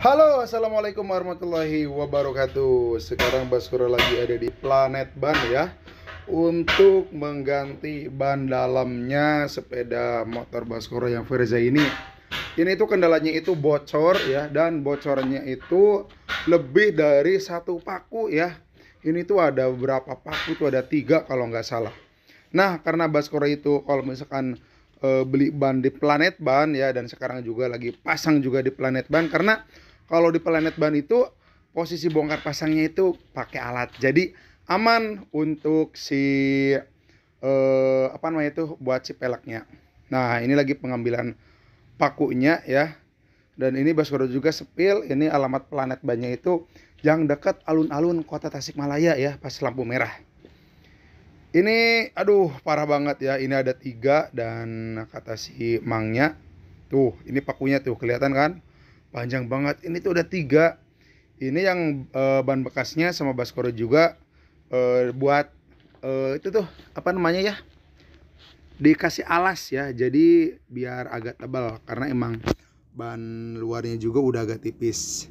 Halo, assalamualaikum warahmatullahi wabarakatuh. Sekarang Baskoro lagi ada di Planet Ban ya, untuk mengganti ban dalamnya sepeda motor Baskoro yang Verza ini. Ini itu kendalanya itu bocor ya, dan bocornya itu lebih dari satu paku ya. Ini tuh ada berapa paku tuh ada tiga kalau nggak salah. Nah, karena Baskoro itu kalau misalkan eh, beli ban di Planet Ban ya dan sekarang juga lagi pasang juga di Planet Ban karena kalau di planet ban itu posisi bongkar pasangnya itu pakai alat. Jadi aman untuk si eh, apa namanya itu buat si peleknya. Nah, ini lagi pengambilan pakunya ya. Dan ini Baskoro juga sepil, ini alamat planet bannya itu yang dekat alun-alun kota Tasikmalaya ya, pas lampu merah. Ini aduh parah banget ya, ini ada tiga dan kata si Mangnya. Tuh, ini pakunya tuh kelihatan kan? panjang banget ini tuh udah tiga ini yang e, ban bekasnya sama baskoro juga e, buat e, itu tuh apa namanya ya dikasih alas ya jadi biar agak tebal karena emang ban luarnya juga udah agak tipis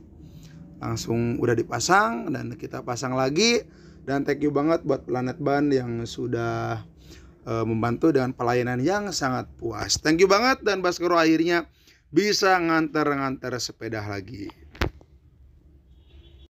langsung udah dipasang dan kita pasang lagi dan thank you banget buat Planet Ban yang sudah membantu dengan pelayanan yang sangat puas thank you banget dan Baskoro akhirnya bisa nganter-nganter sepeda lagi